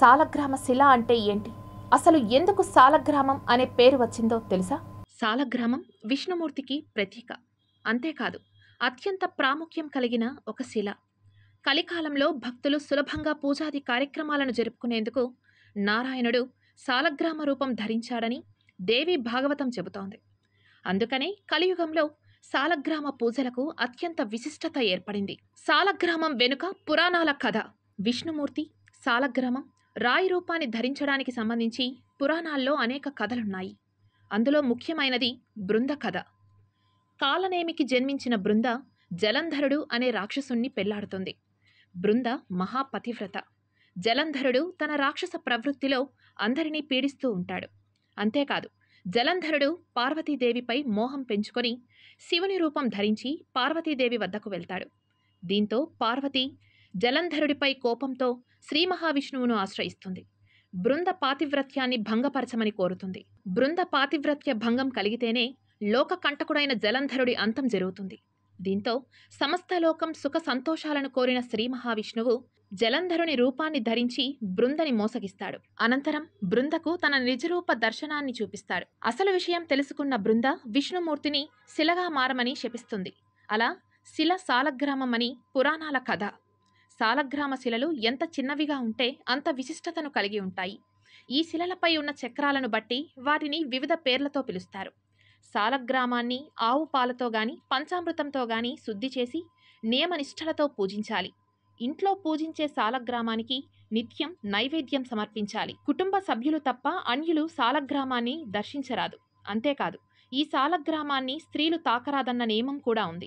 సాలగ్రామ శిల అంటే ఏంటి అసలు ఎందుకు సాలగ్రామం అనే పేరు వచ్చిందో తెలుసా సాలగ్రామం విష్ణుమూర్తికి ప్రతీక అంతేకాదు అత్యంత ప్రాముఖ్యం కలిగిన ఒక శిల కలికాలంలో భక్తులు సులభంగా పూజాది కార్యక్రమాలను జరుపుకునేందుకు నారాయణుడు సాలగ్రామ రూపం ధరించాడని దేవి భాగవతం చెబుతోంది అందుకనే కలియుగంలో సాలగ్రామ పూజలకు అత్యంత విశిష్టత ఏర్పడింది సాలగ్రామం వెనుక పురాణాల కథ విష్ణుమూర్తి సాలగ్రామం రాయి రూపాన్ని ధరించడానికి సంబంధించి పురాణాల్లో అనేక కథలున్నాయి అందులో ముఖ్యమైనది బృంద కథ కాలనేమికి జన్మించిన బృంద జలంధరుడు అనే రాక్షసుణ్ణి పెళ్లాడుతుంది బృంద మహాపతివ్రత జలంధరుడు తన రాక్షస ప్రవృత్తిలో అందరినీ పీడిస్తూ ఉంటాడు అంతేకాదు జలంధరుడు పార్వతీదేవిపై మోహం పెంచుకొని శివుని రూపం ధరించి పార్వతీదేవి వద్దకు వెళ్తాడు దీంతో పార్వతి జలంధరుడిపై కోపంతో శ్రీ మహావిష్ణువును ఆశ్రయిస్తుంది బృంద పాతివ్రత్యాన్ని భంగపరచమని కోరుతుంది బృంద పాతివ్రత్య భంగం కలిగితేనే లోక కంటకుడైన జలంధరుడి అంతం జరుగుతుంది దీంతో సమస్త లోకం సుఖ సంతోషాలను కోరిన శ్రీ మహావిష్ణువు జలంధరుని రూపాన్ని ధరించి బృందని మోసగిస్తాడు అనంతరం బృందకు తన నిజరూప దర్శనాన్ని చూపిస్తాడు అసలు విషయం తెలుసుకున్న బృంద విష్ణుమూర్తిని శిలగా మారమని శపిస్తుంది అలా శిల సాలగ్రామం అని పురాణాల కథ సాలగ్రామ శిలలు ఎంత చిన్నవిగా ఉంటే అంత విశిష్టతను కలిగి ఉంటాయి ఈ శిలలపై ఉన్న చక్రాలను బట్టి వాటిని వివిధ పేర్లతో పిలుస్తారు సాలగ్రామాన్ని ఆవు పాలతో గాని పంచామృతంతో గాని శుద్ధి చేసి నియమనిష్టలతో పూజించాలి ఇంట్లో పూజించే సాలగ్రామానికి నిత్యం నైవేద్యం సమర్పించాలి కుటుంబ సభ్యులు తప్ప అన్యులు సాలగ్రామాన్ని దర్శించరాదు అంతేకాదు ఈ సాలగ్రామాన్ని స్త్రీలు తాకరాదన్న నియమం కూడా ఉంది